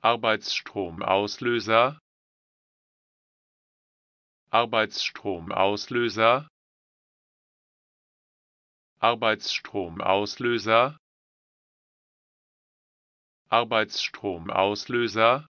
Arbeitsstromauslöser Arbeitsstromauslöser Arbeitsstromauslöser Arbeitsstromauslöser